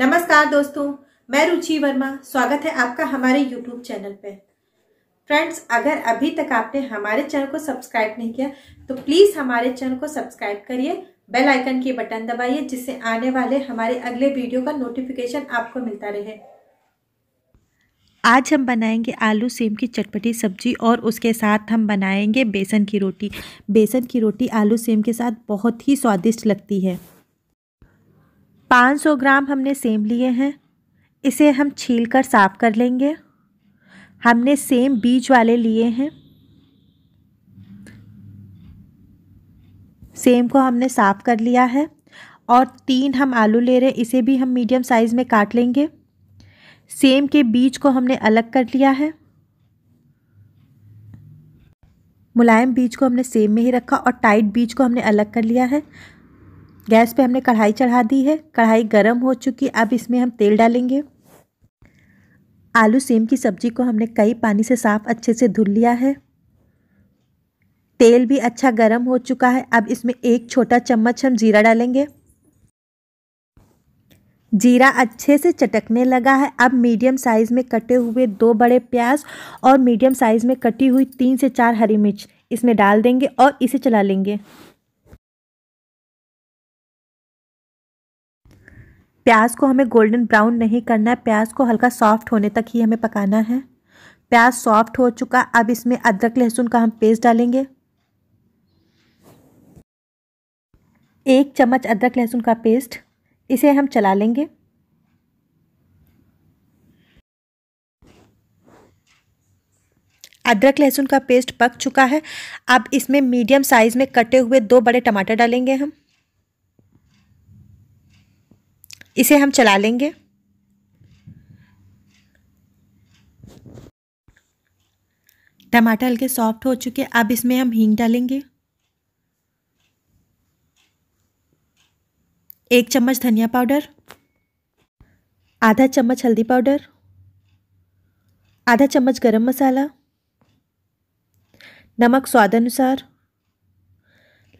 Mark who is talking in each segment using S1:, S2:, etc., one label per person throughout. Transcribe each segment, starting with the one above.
S1: नमस्कार दोस्तों मैं रुचि वर्मा स्वागत है आपका हमारे यूट्यूब चैनल पे फ्रेंड्स अगर अभी तक आपने हमारे चैनल को सब्सक्राइब नहीं किया तो प्लीज़ हमारे चैनल को सब्सक्राइब करिए बेल आइकन के बटन दबाइए जिससे आने वाले हमारे अगले वीडियो का नोटिफिकेशन आपको मिलता रहे आज हम बनाएंगे आलू सेम की चटपटी सब्जी और उसके साथ हम बनाएंगे बेसन की रोटी बेसन की रोटी आलू सेम के साथ बहुत ही स्वादिष्ट लगती है 500 ग्राम हमने सेम लिए हैं इसे हम छील कर साफ़ कर लेंगे हमने सेम बीज वाले लिए हैं सेम को हमने साफ़ कर लिया है और तीन हम आलू ले रहे हैं इसे भी हम मीडियम साइज़ में काट लेंगे सेम के बीज को हमने अलग कर लिया है मुलायम बीज को हमने सेम में ही रखा और टाइट बीज को हमने अलग कर लिया है गैस पे हमने कढ़ाई चढ़ा दी है कढ़ाई गर्म हो चुकी अब इसमें हम तेल डालेंगे आलू सेम की सब्ज़ी को हमने कई पानी से साफ़ अच्छे से धुल लिया है तेल भी अच्छा गर्म हो चुका है अब इसमें एक छोटा चम्मच हम जीरा डालेंगे जीरा अच्छे से चटकने लगा है अब मीडियम साइज़ में कटे हुए दो बड़े प्याज और मीडियम साइज़ में कटी हुई तीन से चार हरी मिर्च इसमें डाल देंगे और इसे चला लेंगे प्याज को हमें गोल्डन ब्राउन नहीं करना है प्याज को हल्का सॉफ्ट होने तक ही हमें पकाना है प्याज सॉफ्ट हो चुका अब इसमें अदरक लहसुन का हम पेस्ट डालेंगे एक चम्मच अदरक लहसुन का पेस्ट इसे हम चला लेंगे अदरक लहसुन का पेस्ट पक चुका है अब इसमें मीडियम साइज़ में कटे हुए दो बड़े टमाटर डालेंगे हम इसे हम चला लेंगे टमाटर हल्के सॉफ्ट हो चुके अब इसमें हम हींग डालेंगे एक चम्मच धनिया पाउडर आधा चम्मच हल्दी पाउडर आधा चम्मच गरम मसाला नमक स्वाद अनुसार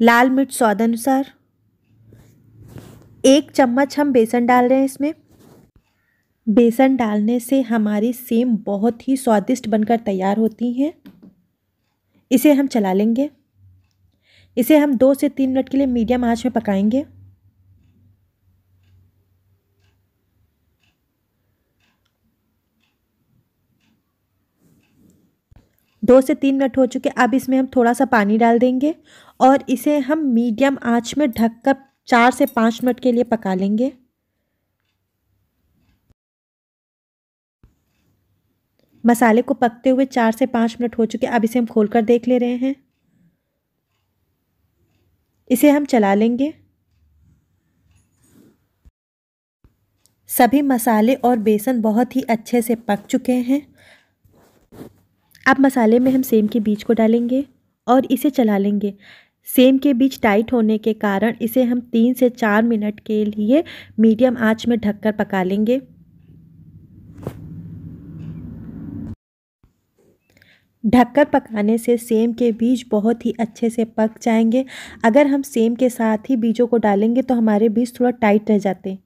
S1: लाल मिर्च स्वाद अनुसार एक चम्मच हम बेसन डाल रहे हैं इसमें बेसन डालने से हमारी सेम बहुत ही स्वादिष्ट बनकर तैयार होती हैं इसे हम चला लेंगे इसे हम दो से तीन मिनट के लिए मीडियम आंच में पकाएंगे दो से तीन मिनट हो चुके अब इसमें हम थोड़ा सा पानी डाल देंगे और इसे हम मीडियम आंच में ढककर चार से पाँच मिनट के लिए पका लेंगे मसाले को पकते हुए चार से पाँच मिनट हो चुके अब इसे हम खोल कर देख ले रहे हैं इसे हम चला लेंगे सभी मसाले और बेसन बहुत ही अच्छे से पक चुके हैं अब मसाले में हम सेम के बीज को डालेंगे और इसे चला लेंगे सेम के बीज टाइट होने के कारण इसे हम तीन से चार मिनट के लिए मीडियम आंच में ढककर पका लेंगे ढककर पकाने से सेम के बीज बहुत ही अच्छे से पक जाएंगे अगर हम सेम के साथ ही बीजों को डालेंगे तो हमारे बीज थोड़ा टाइट रह जाते हैं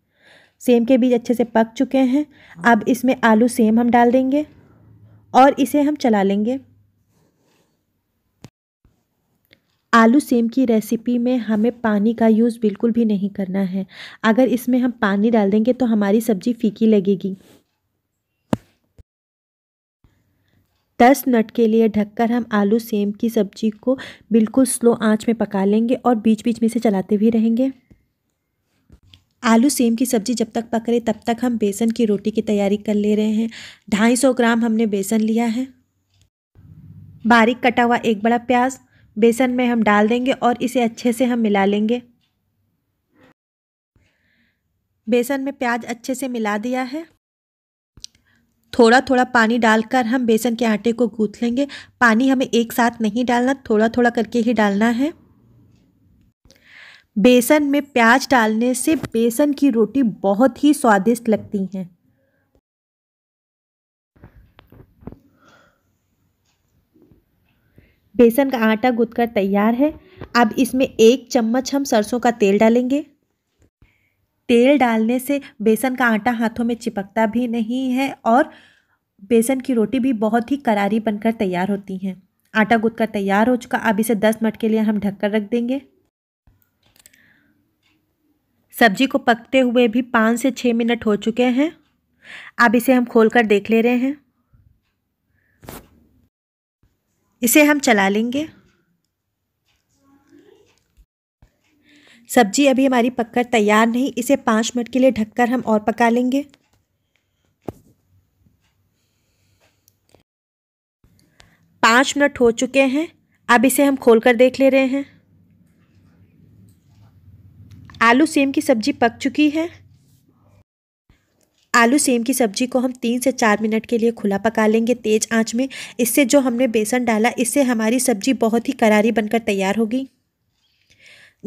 S1: सेम के बीज अच्छे से पक चुके हैं अब इसमें आलू सेम हम डाल देंगे और इसे हम चला लेंगे आलू सेम की रेसिपी में हमें पानी का यूज़ बिल्कुल भी नहीं करना है अगर इसमें हम पानी डाल देंगे तो हमारी सब्ज़ी फीकी लगेगी दस मिनट के लिए ढककर हम आलू सेम की सब्ज़ी को बिल्कुल स्लो आंच में पका लेंगे और बीच बीच में से चलाते भी रहेंगे आलू सेम की सब्ज़ी जब तक पक रही तब तक हम बेसन की रोटी की तैयारी कर ले रहे हैं ढाई सौ ग्राम हमने बेसन लिया है बारीक कटा हुआ एक बड़ा प्याज बेसन में हम डाल देंगे और इसे अच्छे से हम मिला लेंगे बेसन में प्याज अच्छे से मिला दिया है थोड़ा थोड़ा पानी डालकर हम बेसन के आटे को गूँथ लेंगे पानी हमें एक साथ नहीं डालना थोड़ा थोड़ा करके ही डालना है बेसन में प्याज डालने से बेसन की रोटी बहुत ही स्वादिष्ट लगती हैं बेसन का आटा कर तैयार है अब इसमें एक चम्मच हम सरसों का तेल डालेंगे तेल डालने से बेसन का आटा हाथों में चिपकता भी नहीं है और बेसन की रोटी भी बहुत ही करारी बनकर तैयार होती हैं आटा गुद कर तैयार हो चुका अब इसे दस मिनट के लिए हम ढककर रख देंगे सब्जी को पकते हुए भी पाँच से छः मिनट हो चुके हैं अब इसे हम खोलकर देख ले रहे हैं इसे हम चला लेंगे सब्जी अभी हमारी पककर तैयार नहीं इसे पाँच मिनट के लिए ढककर हम और पका लेंगे पाँच मिनट हो चुके हैं अब इसे हम खोल कर देख ले रहे हैं आलू सेम की सब्जी पक चुकी है आलू सेम की सब्जी को हम तीन से चार मिनट के लिए खुला पका लेंगे तेज़ आंच में इससे जो हमने बेसन डाला इससे हमारी सब्जी बहुत ही करारी बनकर तैयार होगी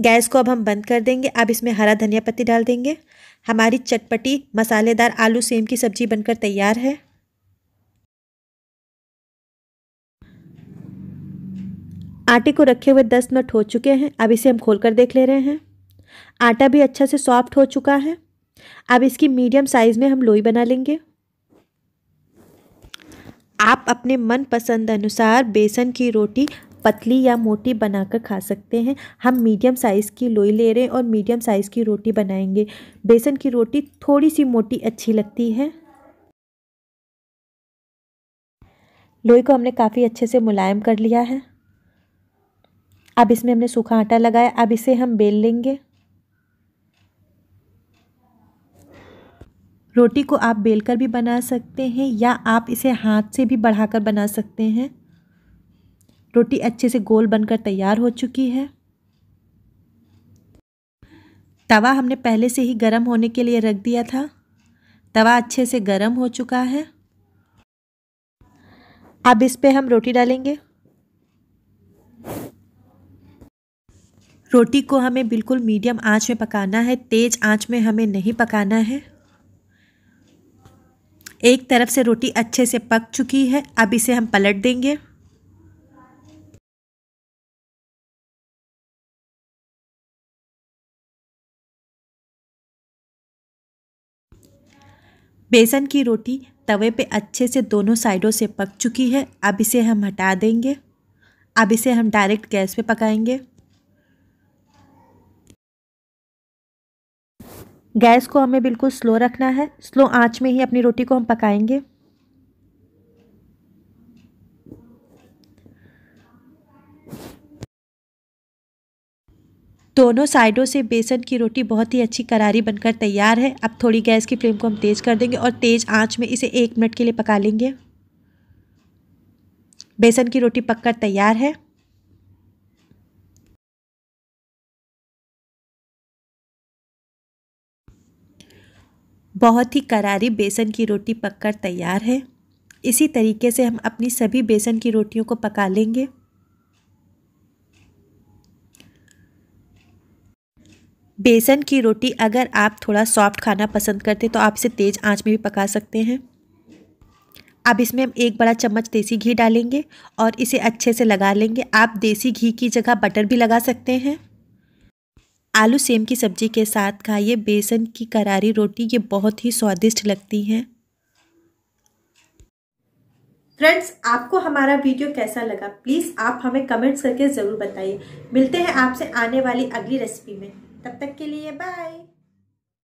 S1: गैस को अब हम बंद कर देंगे अब इसमें हरा धनिया पत्ती डाल देंगे हमारी चटपटी मसालेदार आलू सेम की सब्जी बनकर तैयार है आटे को रखे हुए दस मिनट हो चुके हैं अब इसे हम खोल कर देख ले रहे हैं आटा भी अच्छा से सॉफ्ट हो चुका है अब इसकी मीडियम साइज़ में हम लोई बना लेंगे आप अपने मन पसंद अनुसार बेसन की रोटी पतली या मोटी बनाकर खा सकते हैं हम मीडियम साइज़ की लोई ले रहे हैं और मीडियम साइज़ की रोटी बनाएंगे बेसन की रोटी थोड़ी सी मोटी अच्छी लगती है लोई को हमने काफ़ी अच्छे से मुलायम कर लिया है अब इसमें हमने सूखा आटा लगाया अब इसे हम बेल लेंगे रोटी को आप बेलकर भी बना सकते हैं या आप इसे हाथ से भी बढ़ाकर बना सकते हैं रोटी अच्छे से गोल बनकर तैयार हो चुकी है तवा हमने पहले से ही गर्म होने के लिए रख दिया था तवा अच्छे से गर्म हो चुका है अब इस पे हम रोटी डालेंगे रोटी को हमें बिल्कुल मीडियम आंच में पकाना है तेज़ आंच में हमें नहीं पकाना है एक तरफ से रोटी अच्छे से पक चुकी है अब इसे हम पलट देंगे बेसन की रोटी तवे पे अच्छे से दोनों साइडों से पक चुकी है अब इसे हम हटा देंगे अब इसे हम डायरेक्ट गैस पे पकाएंगे गैस को हमें बिल्कुल स्लो रखना है स्लो आंच में ही अपनी रोटी को हम पकाएंगे दोनों साइडों से बेसन की रोटी बहुत ही अच्छी करारी बनकर तैयार है अब थोड़ी गैस की फ्लेम को हम तेज़ कर देंगे और तेज़ आंच में इसे एक मिनट के लिए पका लेंगे बेसन की रोटी पककर तैयार है बहुत ही करारी बेसन की रोटी पककर तैयार है इसी तरीके से हम अपनी सभी बेसन की रोटियों को पका लेंगे बेसन की रोटी अगर आप थोड़ा सॉफ्ट खाना पसंद करते तो आप इसे तेज़ आंच में भी पका सकते हैं अब इसमें हम एक बड़ा चम्मच देसी घी डालेंगे और इसे अच्छे से लगा लेंगे आप देसी घी की जगह बटर भी लगा सकते हैं आलू सेम की सब्ज़ी के साथ खाइए बेसन की करारी रोटी ये बहुत ही स्वादिष्ट लगती है फ्रेंड्स आपको हमारा वीडियो कैसा लगा प्लीज़ आप हमें कमेंट्स करके ज़रूर बताइए मिलते हैं आपसे आने वाली अगली रेसिपी में तब तक के लिए बाय